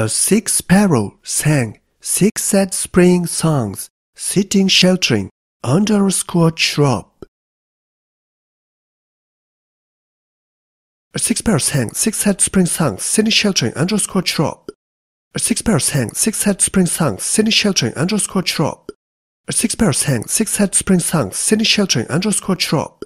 A sick sparrow sang six sad spring songs, sitting sheltering under a squat shrub. A six sparrow sang six sad spring songs, sitting sheltering under a squat shrub. A six sparrow sang six sad spring songs, sitting sheltering under a squat shrub. A six sparrow sang six sad spring songs, sitting sheltering under a squat shrub.